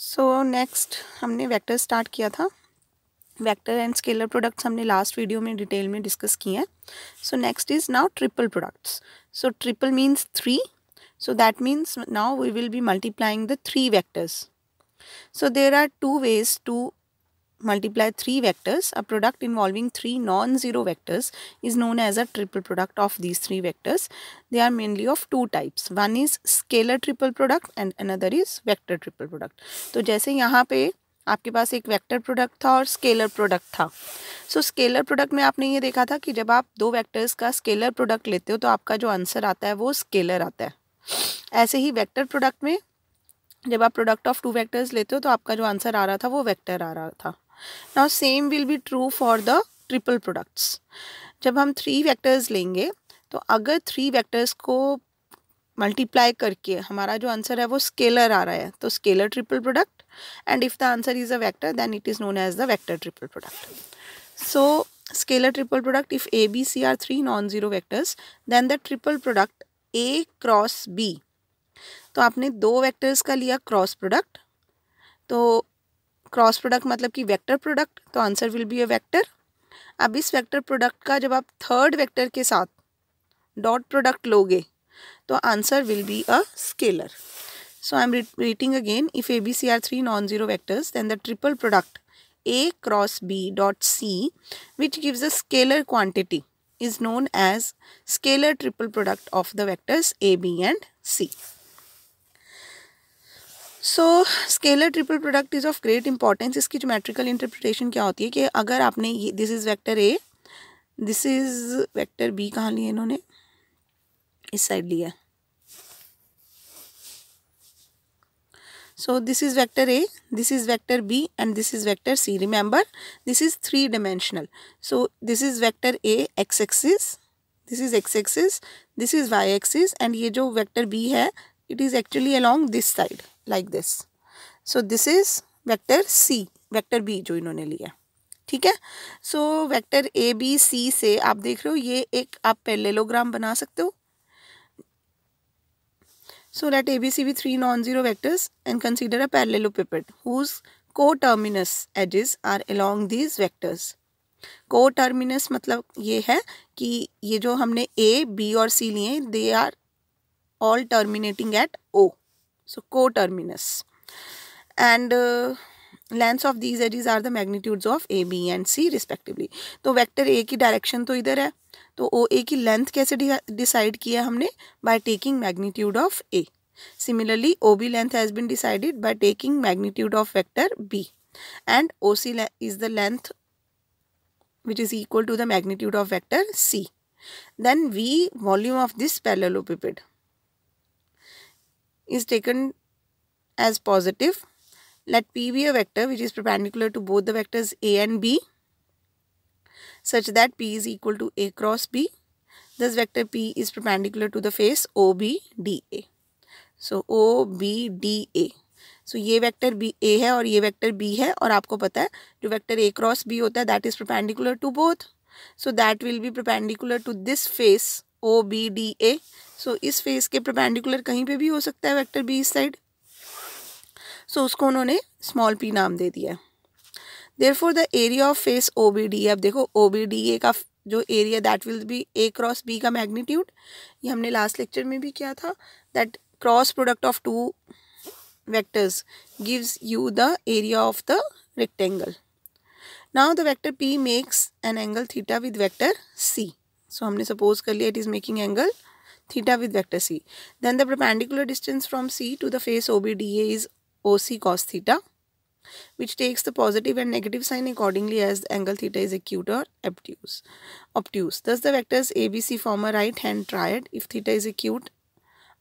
सो next हमने vector start किया था वेक्टर एंड स्केलर प्रोडक्ट्स हमने लास्ट वीडियो में डिटेल में डिस्कस किए हैं so next is now triple products so triple means three so that means now we will be multiplying the three vectors so there are two ways to multiply three vectors, a product involving three non-zero vectors is known as a triple product of these three vectors. They are mainly of two types. One is scalar triple product and another is vector triple product. to jaise yahan pe आपके पास एक vector product था और scalar product था so scalar product में आपने ये देखा था कि जब आप दो वेक्टर्स का स्केलर प्रोडक्ट लेते हो तो आपका जो आंसर आता है वो स्केलर आता है ऐसे ही वेक्टर प्रोडक्ट में जब आप प्रोडक्ट ऑफ टू वेक्टर्स लेते हो तो आपका जो आंसर आ रहा था वो वेक्टर आ रहा था now same will be true for the triple products जब हम थ्री वेक्टर्स लेंगे तो अगर थ्री वेक्टर्स को मल्टीप्लाई करके हमारा जो आंसर है वो स्केलर आ रहा है तो scalar triple product and if the answer is a vector then it is known as the vector triple product so scalar triple product if A B C are three non zero vectors then the triple product A cross B तो आपने दो vectors का लिया cross product तो cross product मतलब कि vector product तो answer will be a vector अब इस वेक्टर प्रोडक्ट का जब आप थर्ड वेक्टर के साथ डॉट प्रोडक्ट लोगे तो answer will be a scalar so I am writing again if A B C are three non zero vectors then the triple product A cross B dot C which gives a scalar quantity is known as scalar triple product of the vectors A B and C so scalar triple product is of great importance इसकी geometrical interpretation क्या होती है कि अगर आपने this is vector A this is vector B कहाँ लिए इन्होंने इस साइड लिया so this is vector A this is vector B and this is vector C remember this is three dimensional so this is vector A X axis this is X axis this is Y axis and ये जो vector B है it is actually along this side like this so this is vector C vector B जो इन्होंने लिया ठीक है सो vector A B C से आप देख रहे हो ये एक आप पेलेलोग्राम बना सकते हो so let A B C be three non zero vectors and consider a parallelepiped whose coterminous edges are along these vectors coterminous मतलब ये है कि ये जो हमने ए बी और सी लिए they are all terminating at O so coterminous and length of these edges are the magnitudes of A B and C respectively तो वैक्टर ए की डायरेक्शन तो इधर है तो ओ ए की लेंथ कैसे डिसाइड किया हमने by taking magnitude of A similarly O B length has been decided by taking magnitude of vector B and O C is the length which is equal to the magnitude of vector C then we volume of this parallelepiped is taken as positive. Let P be a vector which is perpendicular to both the vectors A and B such that P is equal to A cross B. This vector P is perpendicular to the face OBDA. So OBDA. So A vector B A hai aur A vector B hai aur aapko pata hai jo vector A cross B hota that is perpendicular to both. So that will be perpendicular to this face O B D A so इस face के perpendicular कहीं पे भी हो सकता है vector B इस side so उसको उन्होंने स्मॉल पी नाम दे दिया there for the area of face O B D अब देखो ओ बी डी ए का जो area that will be A cross B का मैग्नीट्यूड ये हमने लास्ट लेक्चर में भी किया था that cross product of two vectors gives you the area of the rectangle now the vector P makes an angle theta with vector C so हमने suppose कर लिया it is making angle theta with vector C then the perpendicular distance from C to the face O B D A is O C cos theta which takes the positive and negative sign accordingly as angle theta is acute और obtuse obtuse thus the vectors A B C form form a right hand triad if theta is acute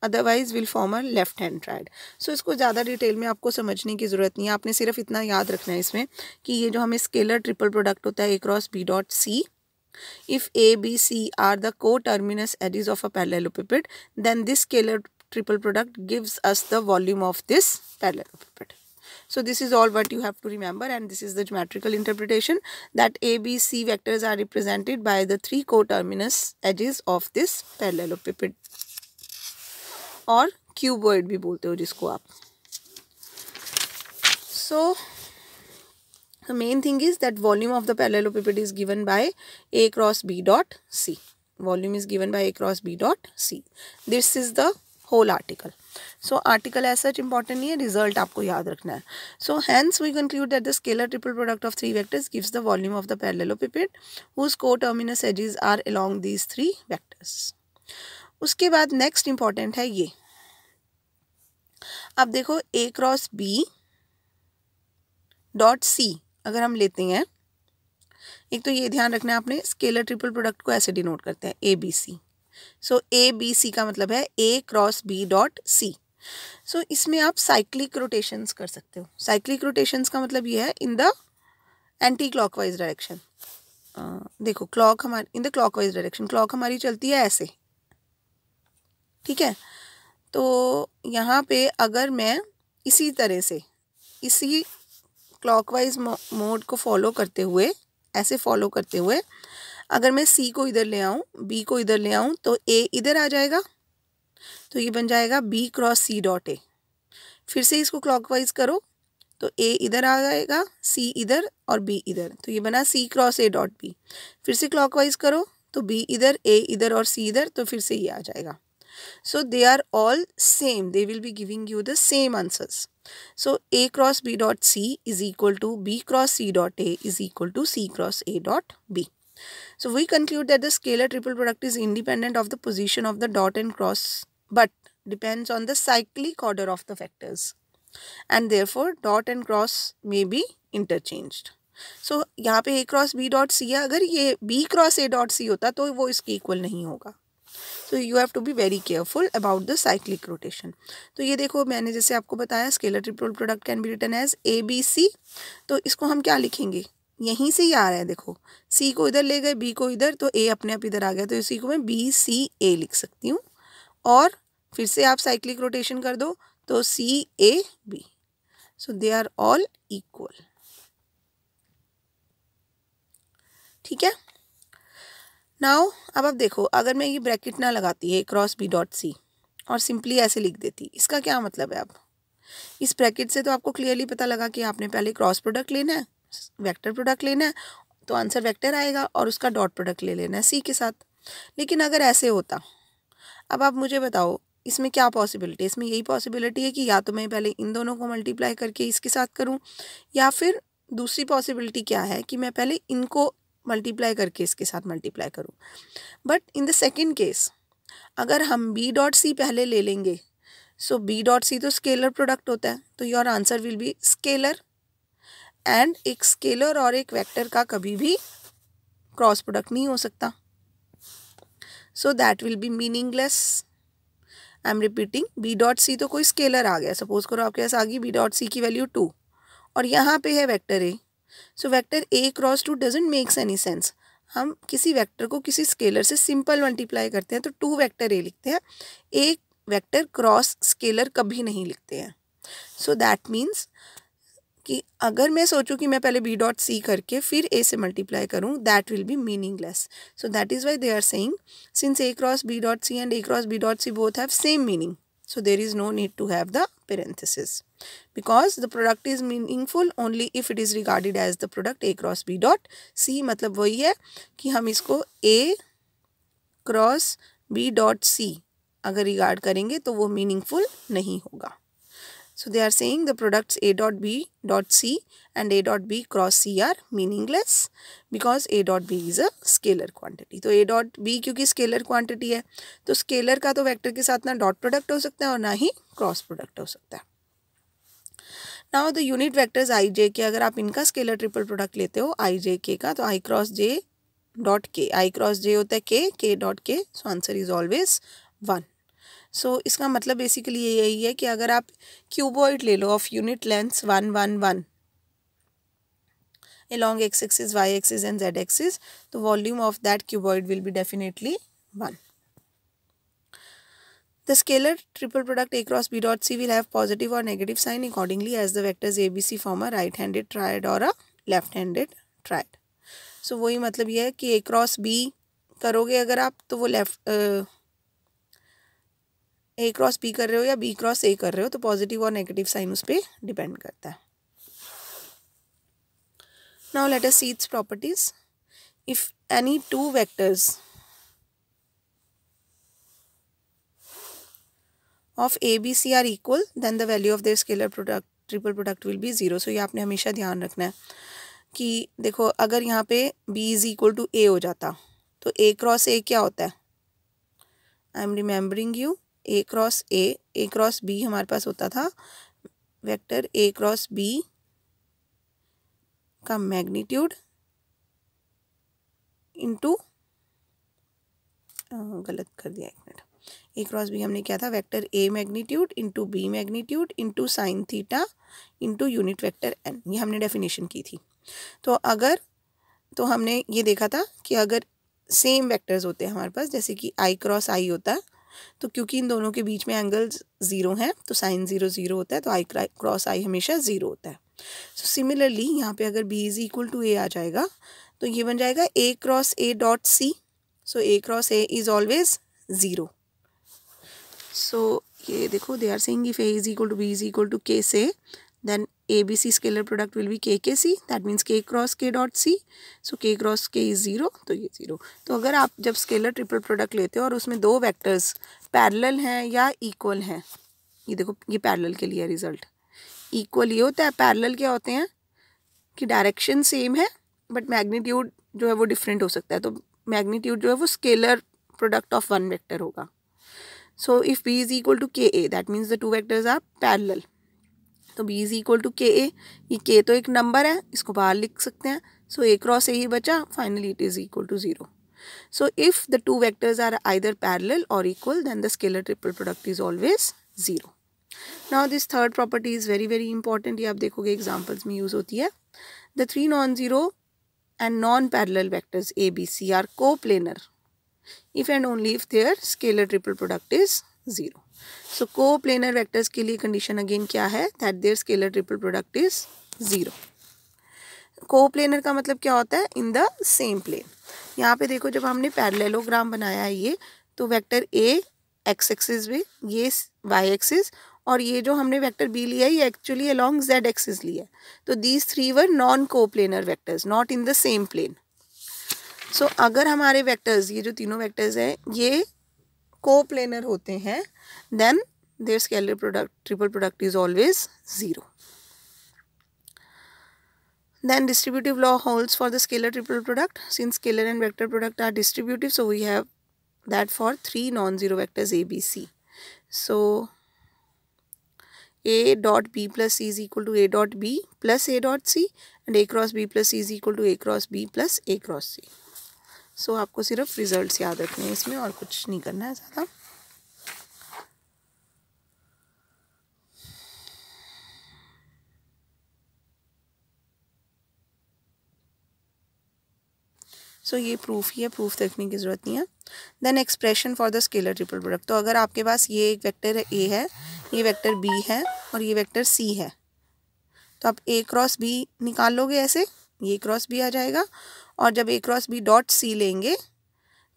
otherwise will form a left hand triad so इसको ज़्यादा detail में आपको समझने की जरूरत नहीं है आपने सिर्फ इतना याद रखना है इसमें कि ये जो हमें स्केलर ट्रिपल प्रोडक्ट होता है A cross B dot C If A, B, C are the coterminous eddies of a parallelepiped, then this scalar triple product gives us the volume of this parallelepiped. So this is all what you have to remember and this is the geometrical interpretation that A, B, C vectors are represented by the three coterminous edges of this parallelepiped or cuboid, we बोलते हो जिसको आप so, The main thing is that volume of the parallelepiped is given by A cross B dot C. Volume is given by A cross B dot C. This is the whole article. So article as such important नहीं है result aapko yaad rakhna hai So hence we conclude that the scalar triple product of three vectors gives the volume of the parallelepiped whose coterminous edges are along these three vectors. uske baad next important hai ye अब देखो A cross B dot C अगर हम लेते हैं एक तो ये ध्यान रखना है आपने स्केलर ट्रिपल प्रोडक्ट को ऐसे डिनोट करते हैं A B C so A B C का मतलब है A cross B dot C so इसमें आप साइक्लिक रोटेशंस कर सकते हो साइक्लिक रोटेशंस का मतलब ये है in the anti clockwise direction देखो क्लॉक हमारी in the clockwise direction clock हमारी चलती है ऐसे ठीक है तो यहाँ पे अगर मैं इसी तरह से इसी क्लॉकवाइज मोड को फॉलो करते हुए ऐसे फॉलो करते हुए अगर मैं सी को इधर ले आऊँ बी को इधर ले आऊँ तो ए इधर आ जाएगा तो ये बन जाएगा B cross C dot A फिर से इसको क्लॉकवाइज करो तो ए इधर आ जाएगा सी इधर और बी इधर तो ये बना C cross A dot B फिर से क्लॉकवाइज करो तो बी इधर ए इधर और सी इधर तो फिर से ये आ जाएगा So they are all same. They will be giving you the same answers. So A cross B dot C is equal to B cross C dot A is equal to C cross A dot B. So we conclude that the scalar triple product is independent of the position of the dot and cross but depends on the cyclic order of the vectors and therefore dot and cross may be interchanged. so, यहाँ a cross b dot सी है अगर ये B cross A dot C it तो वो इसके equal तो you have to be very careful about the cyclic rotation तो ये देखो मैंने जैसे आपको बताया scalar triple product can be return as A B C तो इसको हम क्या लिखेंगे यहीं से ही आ रहा है देखो सी को इधर ले गए बी को इधर तो ए अपने आप इधर आ गया तो इसी को मैं बी सी ए लिख सकती हूँ और फिर से आप साइक्लिक रोटेशन कर दो तो C A B so they are all equal ठीक है नाउ अब आप देखो अगर मैं ये ब्रैकेट ना लगाती है क्रॉस बी डॉट सी और सिंपली ऐसे लिख देती इसका क्या मतलब है अब इस ब्रैकेट से तो आपको क्लियरली पता लगा कि आपने पहले क्रॉस प्रोडक्ट लेना है वेक्टर प्रोडक्ट लेना है तो आंसर वेक्टर आएगा और उसका डॉट प्रोडक्ट ले लेना है सी के साथ लेकिन अगर ऐसे होता अब आप मुझे बताओ इसमें क्या पॉसिबिलिटी है इसमें यही पॉसिबिलिटी है कि या तो मैं पहले इन दोनों को मल्टीप्लाई करके इसके साथ करूं या फिर दूसरी पॉसिबिलिटी क्या है कि मैं पहले इनको मल्टीप्लाई करके इसके साथ मल्टीप्लाई करूँ but in the second case अगर हम बी डॉट सी पहले ले लेंगे सो बी डॉट सी तो स्केलर प्रोडक्ट होता है तो your answer will be scalar and एक स्केलर और एक वेक्टर का कभी भी क्रॉस प्रोडक्ट नहीं हो सकता so that will be meaningless I am repeating B dot सी तो कोई स्केलर आ गया सपोज करो आपके पास आ गई बी डॉट सी की वैल्यू टू और यहाँ पे है vector A so vector A cross to doesn't makes any sense हम किसी वेक्टर को किसी स्केलर से सिंपल मल्टीप्लाई करते हैं तो टू वेक्टर ए लिखते हैं एक वेक्टर क्रॉस स्केलर कभी नहीं लिखते हैं सो दैट मीन्स कि अगर मैं सोचूं कि मैं पहले बी डॉट सी करके फिर ए से मल्टीप्लाई करूं that will be meaningless so that is why they are saying since A cross B dot C and A cross B dot C both have same meaning So there is no need to have the parenthesis because the product is meaningful only if it is regarded as the product A cross B dot C मतलब वही है कि हम इसको A cross B dot C अगर regard करेंगे तो वो meaningful नहीं होगा So they are saying the products A dot B dot C and A dot B cross C are meaningless because A dot B is a scalar quantity. so A dot B क्योंकि scalar quantity है तो scalar का तो vector के साथ ना dot product हो सकता है और ना ही cross product हो सकता है now the unit vectors I J K अगर आप इनका स्केलर ट्रिपल प्रोडक्ट लेते हो आई जे के का तो आई क्रॉस जे डॉट के आई क्रॉस जे होता है के K dot K so answer is always one so so, इसका मतलब बेसिकली यही है कि अगर आप क्यूबॉइड ले लो of unit length one one one along X axis Y axis and Z axis तो volume of that cuboid will भी definitely one the scalar triple product A cross B dot C will have positive और negative sign accordingly as the vectors A B C form a right handed triad और a left handed triad so वही मतलब यह है कि ए cross B करोगे अगर आप तो वो लेफ्ट ए क्रॉस बी कर रहे हो या बी क्रॉस ए कर रहे हो तो पॉजिटिव और नेगेटिव साइन उस पर डिपेंड करता है now let us see its properties if any two vectors of A B C are equal then the value of their scalar product triple product will be zero so ये आपने हमेशा ध्यान रखना है कि देखो अगर यहाँ पे B is equal to A हो जाता तो ए क्रॉस ए क्या होता है I am remembering you A cross A A cross B हमारे पास होता था वेक्टर ए क्रॉस बी का मैग्नीट्यूड इनटू गलत कर दिया एक मिनट ए क्रॉस बी हमने क्या था vector A magnitude into B magnitude into sine theta into unit vector N ये हमने डेफिनेशन की थी तो अगर तो हमने ये देखा था कि अगर सेम वेक्टर्स होते हैं हमारे पास जैसे कि आई क्रॉस आई होता है तो क्योंकि इन दोनों के बीच में एंगल्स ज़ीरो हैं तो साइन ज़ीरो ज़ीरो होता है तो आई क्रॉस आई हमेशा ज़ीरो होता है सो सिमिलरली यहाँ पे अगर B is equal to A आ जाएगा तो ये बन जाएगा A cross A dot C so A cross A is always zero so ये देखो they are saying if A is equal to B is equal to K से then A B C scalar product will product K K C that means K cross K dot C so K cross के is zero तो ये zero तो अगर आप जब scalar triple product लेते हो और उसमें दो वैक्टर्स पैरल हैं या इक्वल हैं ये देखो ये पैरल के लिए रिजल्ट इक्वल ये होता है पैरल क्या होते हैं कि डायरेक्शन सेम है बट मैग्नीट्यूड जो है वो डिफरेंट हो सकता है तो मैग्नीट्यूड जो है वो scalar product of one vector होगा so if B is equal to K A that means the two vectors are parallel तो B is equal to K A ये के तो एक नंबर है इसको बाहर लिख सकते हैं सो ए क्रॉस ए ही बचा finally it is equal to zero so if the two vectors are either parallel और equal then the scalar triple product is always zero now this third property is very very important ये आप देखोगे examples में use होती है the three non zero and non parallel vectors A B C are coplanar if and only if their scalar triple product is zero so को coplanar vectors के लिए condition again क्या है that their scalar triple product is zero coplanar का मतलब क्या होता है इन द सेम प्लेन यहाँ पे देखो जब हमने पैरलेलोग्राम बनाया है ये तो वेक्टर ए एक्स एक्सिस भी ये वाई एक्सिस और ये जो हमने वेक्टर बी लिया ये एक्चुअली अलॉन्ग जेड एक्सिस लिया है तो these three were non coplanar vectors not in the same plane so अगर हमारे वैक्टर्स ये जो तीनों वैक्टर्स हैं ये को प्लेनर होते हैं then their scalar product triple product is always zero then distributive law holds for the scalar triple product since scalar and vector product are distributive so we have that for three non zero vectors A B C so A dot B plus C is equal to A dot B plus A dot C and A cross B plus C is equal to A cross B plus A cross C so so, आपको सिर्फ results याद रखने हैं इसमें और कुछ नहीं करना है ज़्यादा सो so, ये प्रूफ ही है प्रूफ देखने की ज़रूरत नहीं है then expression for the scalar triple product तो अगर आपके पास ये एक वेक्टर ए है ये वेक्टर बी है और ये वेक्टर सी है तो आप ए क्रॉस बी निकाल लोगे ऐसे ये क्रॉस बी आ जाएगा और जब A cross B dot C लेंगे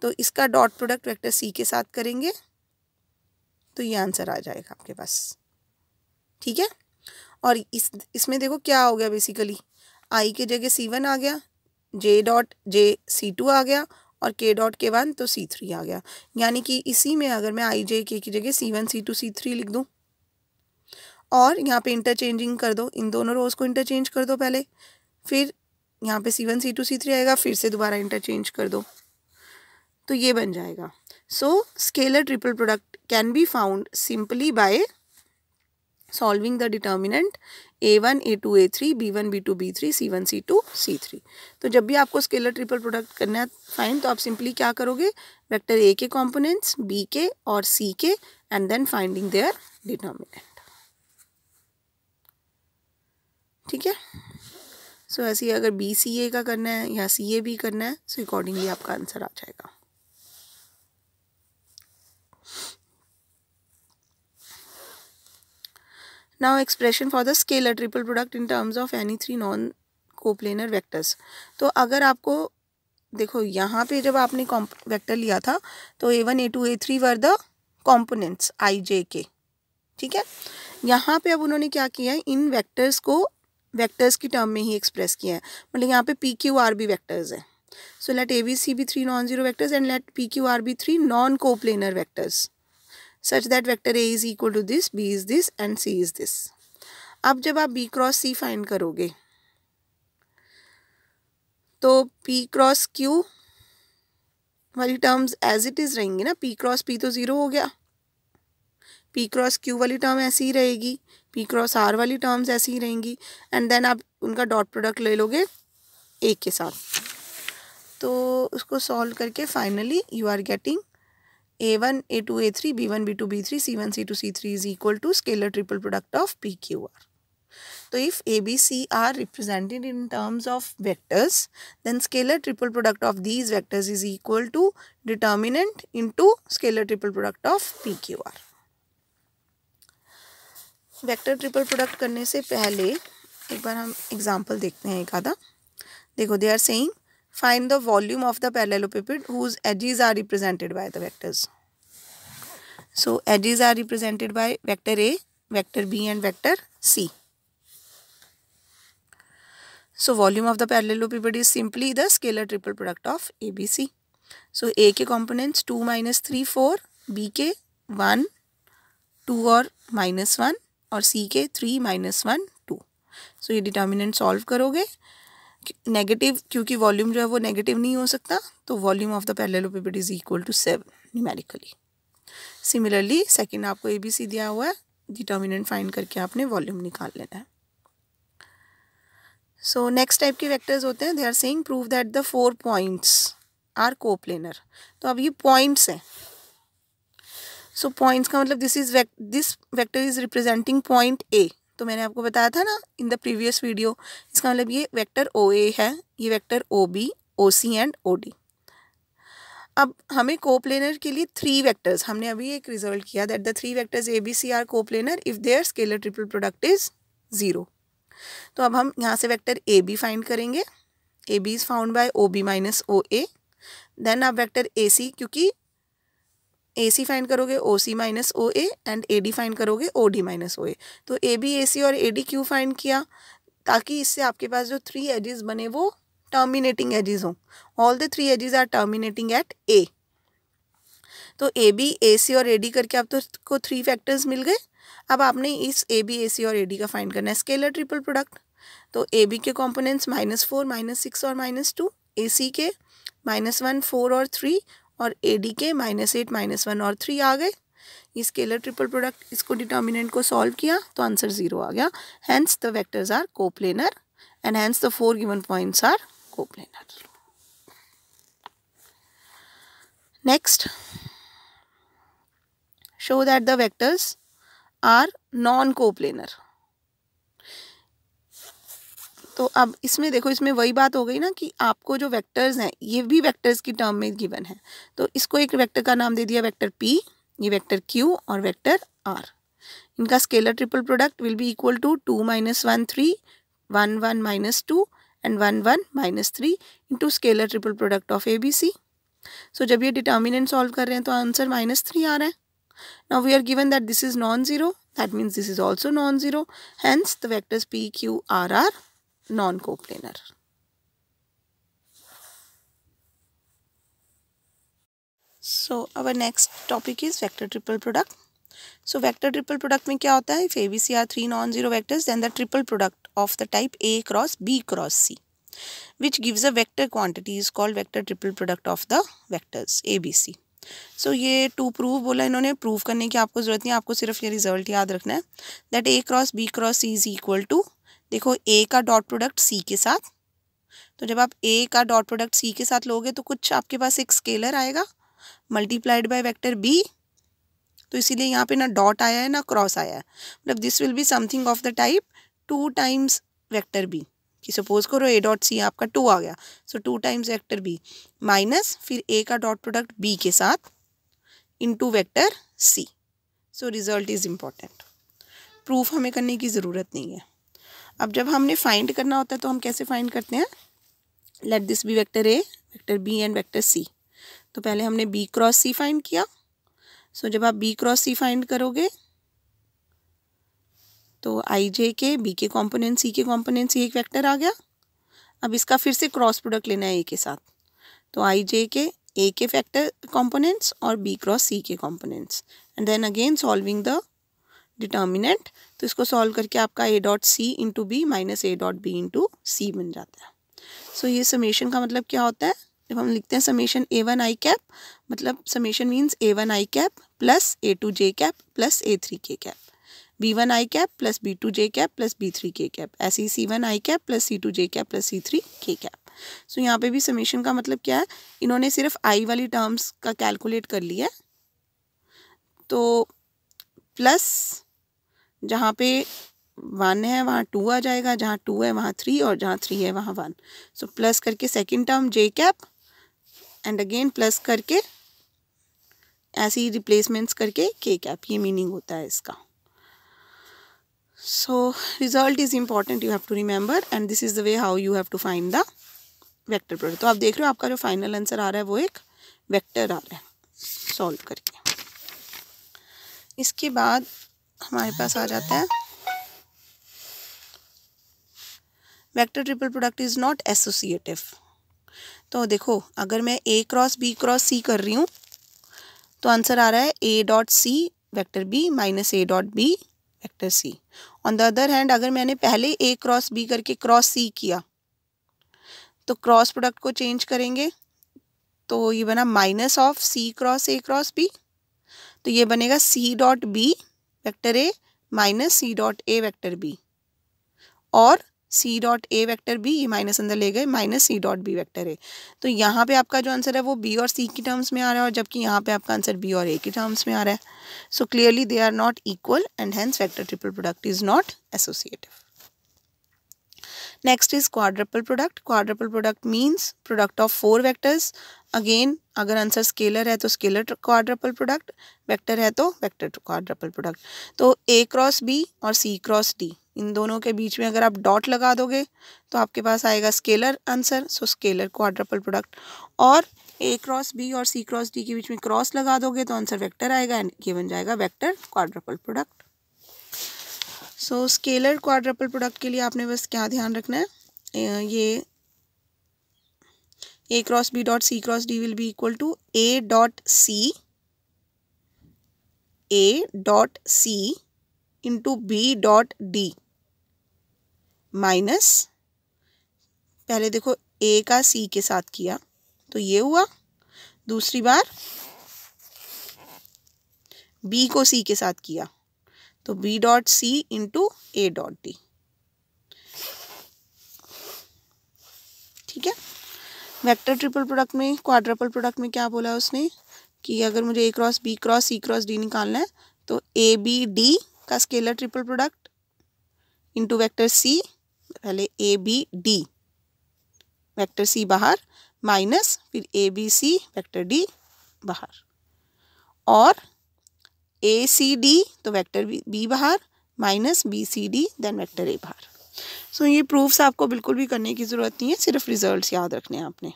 तो इसका डॉट प्रोडक्ट वेक्टर सी के साथ करेंगे तो ये आंसर आ जाएगा आपके पास ठीक है और इस इसमें देखो क्या हो गया बेसिकली आई के जगह सी वन आ गया J dot J C to आ गया और के डॉट के वन तो सी थ्री आ गया यानी कि इसी में अगर मैं आई जे के की जगह C one C two C three लिख दूँ और यहाँ पे इंटरचेंजिंग कर दो इन दोनों रोज़ को इंटरचेंज कर दो पहले फिर यहाँ पे C one C two C three आएगा फिर से दोबारा इंटरचेंज कर दो तो ये बन जाएगा so scalar triple product can be found simply by solving the determinant A A A one two three B one B two B three C one C two C three तो जब भी आपको स्केलर ट्रिपल प्रोडक्ट करना है fine तो आप simply क्या करोगे वेक्टर ए के कॉम्पोनेंट्स बी के और सी के and then finding their determinant ठीक है सो ऐसे ही अगर बी सी ए का करना है या सी ए भी करना है सो अकॉर्डिंगली आपका आंसर आ जाएगा now expression for the scalar triple product in terms of any three non coplanar vectors तो अगर आपको देखो यहाँ पे जब आपने वैक्टर लिया था तो A one A two A three were the components I J K ठीक है यहाँ पे अब उन्होंने क्या किया है इन वैक्टर्स को वेक्टर्स की टर्म में ही एक्सप्रेस किया है मतलब यहाँ पे पी क्यू आर भी वैक्टर्स है so let A B C be three non zero vectors and let P Q R be three non coplanar vectors such that vector A is equal to this B is this and C is this अब जब आप B cross C find करोगे तो P cross Q वाली terms as it is रहेंगी ना P cross P तो zero हो गया पी क्रॉस क्यू वाली टर्म ऐसी ही रहेगी पी क्रॉस आर वाली टर्म्स ऐसी ही रहेंगी एंड देन आप उनका डॉट प्रोडक्ट ले लोगे एक के साथ तो उसको सॉल्व करके finally you are getting A one A two A three B one B two B three C one C two C three is equal to scalar triple product of P Q R so if A B C are represented in terms of vectors then scalar triple product of these vectors is equal to determinant into scalar triple product of P Q R vector triple product करने से पहले एक बार हम example देखते हैं एक आधा देखो they are saying find the volume of the parallelepiped whose edges are represented by the vectors so edges are represented by vector A vector B and vector C so volume of the parallelepiped is simply the scalar triple product of A B C so A के components two minus three four B के one two और minus one और C के three minus one two सो ये determinant solve करोगे negative क्योंकि volume जो है वो नेगेटिव नहीं हो सकता तो volume of the parallelepiped is equal to seven numerically similarly second आपको ए बी सी दिया हुआ है डिटर्मिनेंट फाइंड करके आपने वॉल्यूम निकाल लेना है सो नेक्स्ट टाइप के वैक्टर्स होते हैं they are saying prove that the four points are coplanar तो अब ये पॉइंट्स हैं सो so, पॉइंट्स का मतलब this is this vector is representing point A तो मैंने आपको बताया था ना इन द प्रीवियस वीडियो इसका मतलब ये वेक्टर ओ ए है ये vector O B O C and O D अब हमें कोप्लेनर के लिए थ्री वेक्टर्स हमने अभी एक रिजल्ट किया that the three vectors A B C are coplanar if their scalar triple product is zero तो अब हम यहाँ से वेक्टर ए बी फाइंड करेंगे a b is found by o b minus o a then अब vector a c क्योंकि a c find करोगे o c minus o a and a d find करोगे ओ डी माइनस ओ ए तो a b ए सी और a D क्यों find किया ताकि इससे आपके पास जो थ्री एजेस बने वो टर्मिनेटिंग एजेस हों all the three edges are terminating at a तो ए बी ए सी और ए डी करके आप तो को थ्री फैक्टर्स मिल गए अब आपने इस ए बी ए सी और ए डी का फाइन करना है स्केलर ट्रिपल प्रोडक्ट तो ए बी के components minus four minus six और माइनस टू ए सी के माइनस वन फोर और थ्री और ए डी के माइनस एट माइनस वन और थ्री आ गए ये स्केलर ट्रिपल प्रोडक्ट इसको डिटर्मिनेंट को सॉल्व किया तो आंसर ज़ीरो आ गया hence the vectors are coplanar and hence the four given points are coplanar next show that the vectors are non coplanar तो अब इसमें देखो इसमें वही बात हो गई ना कि आपको जो वेक्टर्स हैं ये भी वेक्टर्स की टर्म में गिवन है तो इसको एक वेक्टर का नाम दे दिया वेक्टर पी ये वेक्टर क्यू और वेक्टर आर इनका scalar triple product will be equal to two minus one three one one minus two and one one minus three into scalar triple product of A B C so जब ये determinant solve कर रहे हैं तो answer minus three आ रहा है now we are given that this is non zero that means this is also non zero hence the vectors p Q are r non coplanar so our next topic is vector triple product so vector triple product में क्या होता है if A B C are three non zero vectors then the triple product of the type a cross b cross c which a vector quantity is called vector triple product of the vectors A B C so ये to prove बोला इन्होंने prove करने की आपको ज़रूरत नहीं आपको सिर्फ ये रिजल्ट याद रखना है that a cross b cross c is equal to देखो ए का डॉट प्रोडक्ट सी के साथ तो जब आप ए का डॉट प्रोडक्ट सी के साथ लोगे तो कुछ आपके पास एक स्केलर आएगा मल्टीप्लाइड बाय वेक्टर बी तो इसीलिए यहाँ पे ना डॉट आया है ना क्रॉस आया है मतलब this will be something of the type two times vector b कि सपोज करो ए डॉट सी आपका टू आ गया so two times vector b minus फिर ए का डॉट प्रोडक्ट बी के साथ into vector C so result is important proof हमें करने की ज़रूरत नहीं है अब जब हमने फाइंड करना होता है तो हम कैसे फाइंड करते हैं let this be vector A vector B and vector c तो पहले हमने बी क्रॉस सी फाइंड किया सो so, जब आप बी क्रॉस सी फाइंड करोगे तो आई जे के बी के कॉम्पोनेंट सी के कॉम्पोनेंट सी एक वेक्टर आ गया अब इसका फिर से क्रॉस प्रोडक्ट लेना है ए के साथ तो आई जे के ए के फैक्टर कॉम्पोनेंट्स और बी क्रॉस सी के components and then again solving the determinant तो इसको सॉल्व करके आपका a dot c into b minus a dot b into c बन जाता है सो so, ये समेशन का मतलब क्या होता है जब हम लिखते हैं summation a one i cap मतलब summation means a one i cap plus a two j cap plus a three k cap b one i cap plus b two j cap plus b three k cap ऐसे ही c one i cap plus c two j cap plus c three k cap so यहाँ पे भी summation का मतलब क्या है इन्होंने सिर्फ आई वाली टर्म्स का कैलकुलेट कर लिया तो प्लस जहाँ पे वन है वहाँ टू आ जाएगा जहाँ टू है वहाँ थ्री और जहाँ थ्री है वहाँ वन सो प्लस करके second term j cap and again plus करके ऐसी रिप्लेसमेंट्स करके के कैप ये मीनिंग होता है इसका so result is important you have to remember and this is the way how you have to find the vector product तो आप देख रहे हो आपका जो फाइनल आंसर आ रहा है वो एक वैक्टर आ रहा है सॉल्व करके इसके बाद हमारे पास आ जाता है vector triple product is not associative तो देखो अगर मैं a cross b cross c कर रही हूँ तो आंसर आ रहा है a dot c vector b minus a dot b vector c on the other hand अगर मैंने पहले ए क्रॉस बी करके क्रॉस सी किया तो क्रॉस प्रोडक्ट को चेंज करेंगे तो ये बना minus of c cross a cross B तो ये बनेगा c dot b vector a minus c dot a vector b और c dot a vector b ये माइनस अंदर ले गए minus c dot b vector a तो यहाँ पे आपका जो आंसर है वो बी और सी की टर्म्स में आ रहा है और जबकि यहाँ पे आपका आंसर बी और ए की टर्म्स में आ रहा है so clearly they are not equal and hence vector triple product is not associative next is quadruple product quadruple product means product of four vectors again अगर आंसर स्केलर है तो scalar quadruple product vector है तो vector quadruple product तो A cross B और सी cross D इन दोनों के बीच में अगर आप डॉट लगा दोगे तो आपके पास आएगा scalar answer so scalar quadruple product और ए क्रॉस बी और सी क्रॉस डी के बीच में क्रॉस लगा दोगे तो आंसर वैक्टर आएगा एंड ये बन जाएगा vector quadruple product so scalar quadruple product के लिए आपने बस क्या ध्यान रखना है ये a cross b dot c cross d will be equal to a dot c a dot c into b dot d minus पहले देखो ए का सी के साथ किया तो ये हुआ दूसरी बार बी को सी के साथ किया तो b dot c into a dot d ठीक है वेक्टर ट्रिपल प्रोडक्ट में क्वाड्रपल प्रोडक्ट में क्या बोला उसने कि अगर मुझे a cross b cross C cross d निकालना है तो ए बी डी का scalar triple product into vector c पहले a b d vector c बाहर माइनस फिर a B c vector d बाहर और ए सी डी तो वैक्टर बी बाहर minus B c d then vector a बाहर so ये प्रूफ्स आपको बिल्कुल भी करने की ज़रूरत नहीं है सिर्फ रिजल्ट याद रखने हैं आपने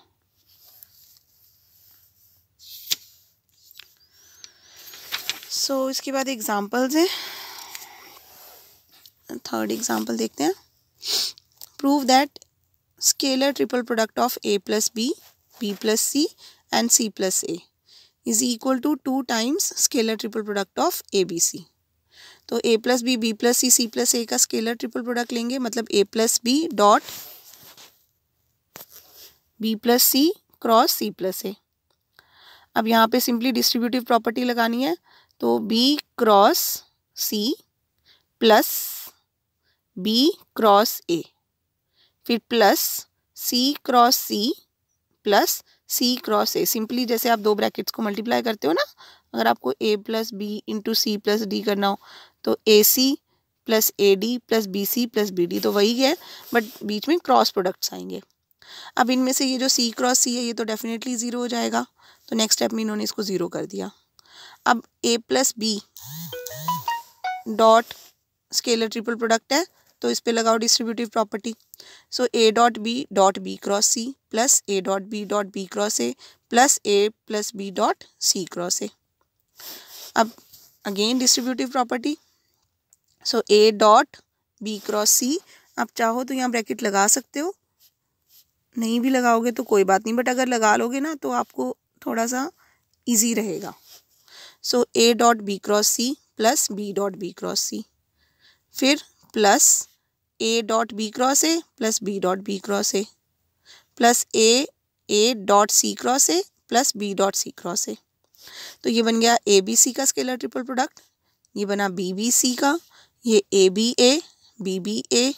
सो so, इसके बाद एग्ज़ाम्पल्स हैं थर्ड एग्ज़ाम्पल देखते हैं prove that scalar triple product of a plus b b plus c and c plus a is equal to two times scalar triple product of A B C तो a plus b b plus c c plus a का scalar triple product लेंगे मतलब a plus b dot B plus c cross c plus a अब यहाँ पे simply distributive property लगानी है तो b cross c plus b cross a फिर plus c cross c plus c cross a simply जैसे आप दो ब्रैकेट्स को मल्टीप्लाई करते हो ना अगर आपको a plus b into c plus d करना हो तो a c plus a d plus b c plus b d तो वही है बट बीच में क्रॉस प्रोडक्ट्स आएंगे अब इनमें से ये जो सी क्रॉस सी है ये तो डेफिनेटली ज़ीरो हो जाएगा तो नेक्स्ट स्टेप में इन्होंने इसको ज़ीरो कर दिया अब a plus b dot scalar triple product है तो इस पर लगाओ distributive property so A dot b dot B cross c plus A dot b dot B cross a plus a plus b dot c cross a अब again distributive property so ए dot B cross c आप चाहो तो यहाँ bracket लगा सकते हो नहीं भी लगाओगे तो कोई बात नहीं बट अगर लगा लोगे ना तो आपको थोड़ा सा इजी रहेगा सो ए dot B cross c plus b dot B cross c फिर plus A dot B cross a plus b dot B cross a plus a a dot c cross a plus b dot c cross ए तो ये बन गया A B C का scalar triple product ये बना B B C का ये a b a b b a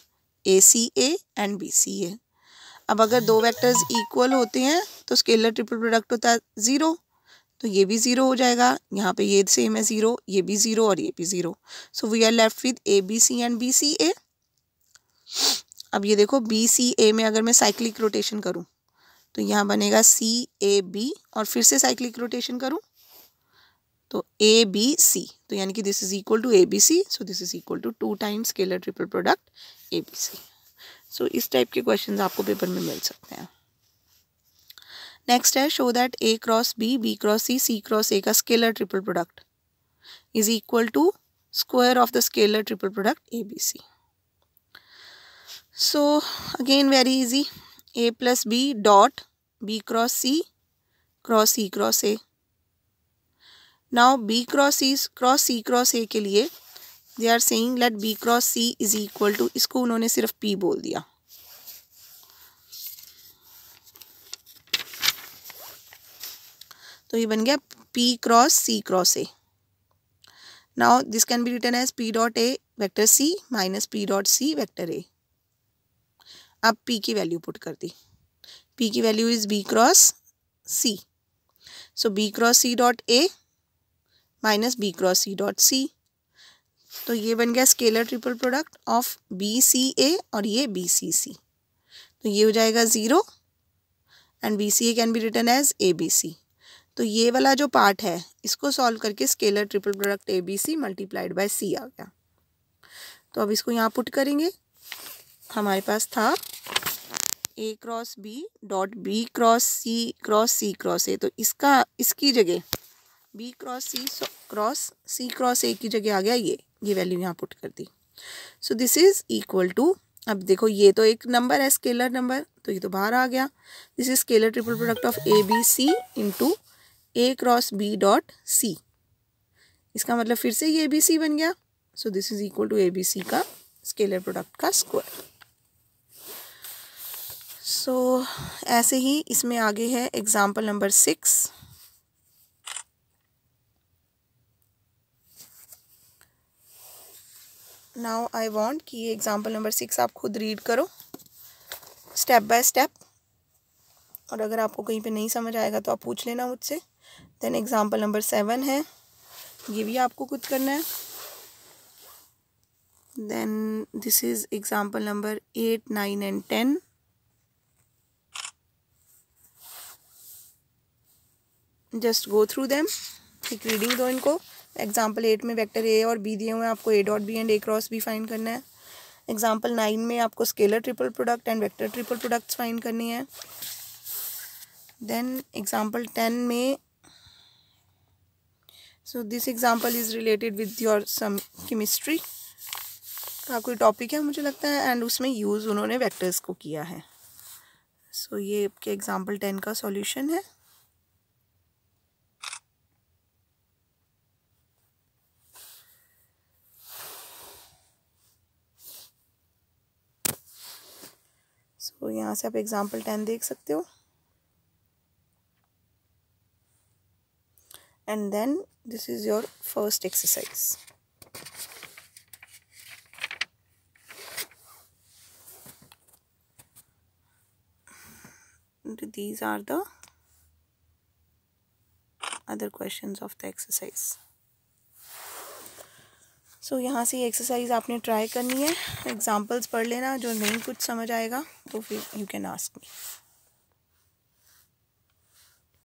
a c a and b c a अब अगर दो वेक्टर्स इक्वल होते हैं तो स्केलर ट्रिपल प्रोडक्ट होता है ज़ीरो तो ये भी ज़ीरो हो जाएगा यहाँ पे ये सेम है ज़ीरो ये भी ज़ीरो और ये भी zero so we are left with a B c and b c a अब ये देखो बी सी ए में अगर मैं साइक्लिक रोटेशन करूँ तो यहाँ बनेगा सी ए बी और फिर से साइक्लिक रोटेशन करूँ तो ए बी सी तो यानी कि this is equal to A B C so this is equal to two times scalar triple product a B C so इस टाइप के क्वेश्चन आपको पेपर में मिल सकते हैं नेक्स्ट है show that a cross b b cross c c cross a का scalar triple product is equal to square of the scalar triple product a B C so again very easy a plus b dot B cross C cross C cross a now b cross C cross C cross a के लिए they are saying let b cross c is equal to इसको उन्होंने सिर्फ P बोल दिया तो ये बन गया P cross C cross a now this can be return as p dot a vector c minus p dot c vector a अब पी की वैल्यू पुट कर दी पी की value is b cross C so b cross C dot a minus b cross C dot सी तो ये बन गया scalar triple product of b c a और ये बी सी सी तो ये हो जाएगा zero and b c a can be return as A B C तो ये वाला जो पार्ट है इसको सॉल्व करके scalar triple product a B c multiplied by c आ गया तो अब इसको यहाँ पुट करेंगे हमारे पास था A cross B dot B cross C cross C cross ए तो इसका इसकी जगह B cross C cross C cross A की जगह आ गया ये ये वैल्यू यहाँ पुट कर दी so this is equal to अब देखो ये तो एक नंबर है स्केलर नंबर तो ये तो बाहर आ गया this is scalar triple product of A B C into A cross B dot C इसका मतलब फिर से ये ए बी सी बन गया so this is equal to A B C का स्केलर प्रोडक्ट का स्क्वायर सो so, ऐसे ही इसमें आगे है example number six now I want कि ये एग्ज़ाम्पल नंबर सिक्स आप खुद रीड करो स्टेप बाय स्टेप और अगर आपको कहीं पे नहीं समझ आएगा तो आप पूछ लेना मुझसे देन एग्ज़ाम्पल नंबर सेवन है ये भी आपको खुद करना है then this is example number eight nine and ten just go through them एक रीडिंग दो इनको एग्जाम्पल एट में वैक्टर ए और बी दिए हुए हैं आपको A dot B and A cross B find करना है एग्जाम्पल नाइन में आपको scalar triple product and vector triple products find करनी है देन एग्जाम्पल टेन में so this example is related with your some chemistry का कोई टॉपिक है मुझे लगता है एंड उसमें यूज़ उन्होंने वैक्टर्स को किया है सो so, ये आपके एग्ज़ाम्पल टेन का सॉल्यूशन है तो यहाँ से आप एग्ज़ाम्पल टेन देख and then this is your first exercise these are the other questions of the exercise so so, यहाँ से एक्सरसाइज आपने ट्राई करनी है एग्ज़ाम्पल्स पढ़ लेना जो नहीं कुछ समझ आएगा तो फिर यू कैन आस्क मी